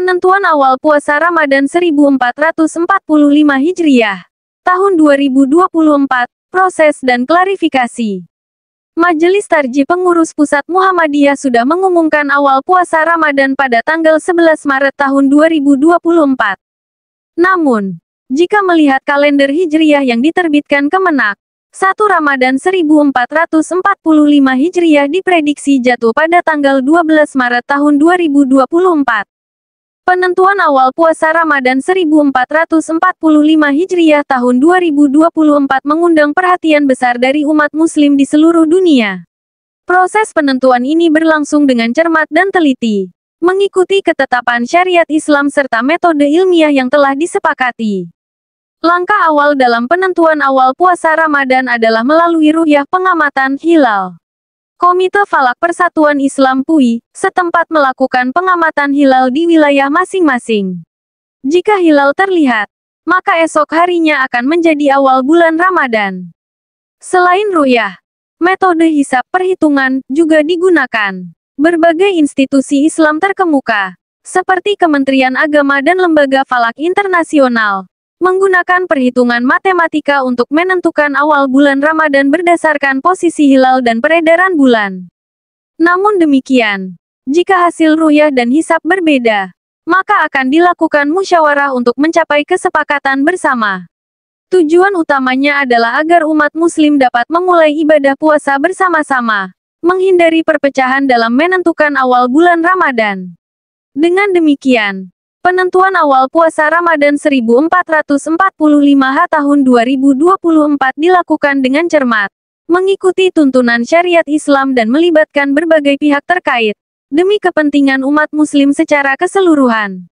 Penentuan awal puasa Ramadan 1445 Hijriah. Tahun 2024, proses dan klarifikasi. Majelis Tarji Pengurus Pusat Muhammadiyah sudah mengumumkan awal puasa Ramadan pada tanggal 11 Maret tahun 2024. Namun, jika melihat kalender Hijriah yang diterbitkan Kemenak, 1 Ramadan 1445 Hijriah diprediksi jatuh pada tanggal 12 Maret tahun 2024. Penentuan awal puasa Ramadan 1445 Hijriah tahun 2024 mengundang perhatian besar dari umat muslim di seluruh dunia. Proses penentuan ini berlangsung dengan cermat dan teliti, mengikuti ketetapan syariat Islam serta metode ilmiah yang telah disepakati. Langkah awal dalam penentuan awal puasa Ramadan adalah melalui ruhyah pengamatan hilal. Komite Falak Persatuan Islam PUI, setempat melakukan pengamatan hilal di wilayah masing-masing. Jika hilal terlihat, maka esok harinya akan menjadi awal bulan Ramadan. Selain ruyah, metode hisap perhitungan juga digunakan. Berbagai institusi Islam terkemuka, seperti Kementerian Agama dan Lembaga Falak Internasional, menggunakan perhitungan matematika untuk menentukan awal bulan Ramadan berdasarkan posisi hilal dan peredaran bulan. Namun demikian, jika hasil ruyah dan hisap berbeda, maka akan dilakukan musyawarah untuk mencapai kesepakatan bersama. Tujuan utamanya adalah agar umat muslim dapat memulai ibadah puasa bersama-sama, menghindari perpecahan dalam menentukan awal bulan Ramadan. Dengan demikian, Penentuan awal puasa Ramadan 1445 H tahun 2024 dilakukan dengan cermat, mengikuti tuntunan syariat Islam dan melibatkan berbagai pihak terkait, demi kepentingan umat muslim secara keseluruhan.